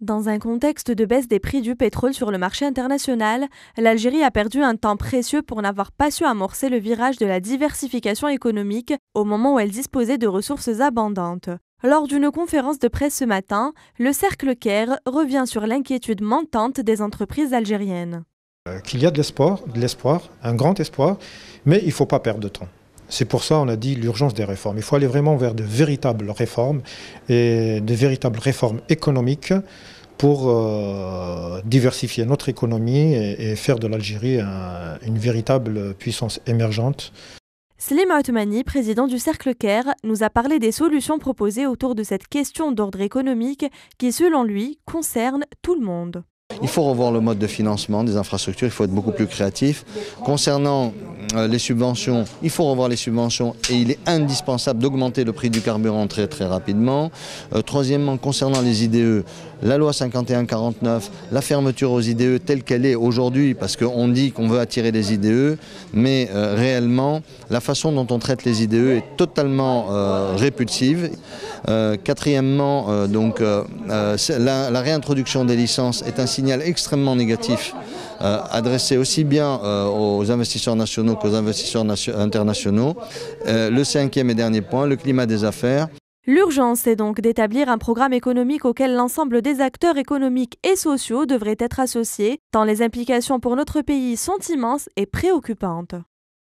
Dans un contexte de baisse des prix du pétrole sur le marché international, l'Algérie a perdu un temps précieux pour n'avoir pas su amorcer le virage de la diversification économique au moment où elle disposait de ressources abondantes. Lors d'une conférence de presse ce matin, le Cercle CARE revient sur l'inquiétude montante des entreprises algériennes. Euh, qu'il y a de l'espoir, de l'espoir, un grand espoir, mais il ne faut pas perdre de temps. C'est pour ça on a dit l'urgence des réformes. Il faut aller vraiment vers de véritables réformes et de véritables réformes économiques pour euh, diversifier notre économie et, faire de l'Algérie une véritable puissance émergente. Slim Othmani, président du Cercle CARE, nous a parlé des solutions proposées autour de cette question d'ordre économique qui, selon lui, concerne tout le monde. Il faut revoir le mode de financement des infrastructures, il faut être beaucoup plus créatif. Concernant euh, les subventions, il faut revoir les subventions et il est indispensable d'augmenter le prix du carburant très très rapidement. Euh, troisièmement, concernant les IDE, la loi 5149 la fermeture aux IDE telle qu'elle est aujourd'hui, parce qu'on dit qu'on veut attirer les IDE, mais euh, réellement, la façon dont on traite les IDE est totalement répulsive. quatrièmement, donc, la, réintroduction des licences est un signal extrêmement négatif adressé aussi bien aux investisseurs nationaux aux investisseurs internationaux. Euh, le cinquième et dernier point, le climat des affaires. L'urgence est donc d'établir un programme économique auquel l'ensemble des acteurs économiques et sociaux devraient être associés, tant les implications pour notre pays sont immenses et préoccupantes.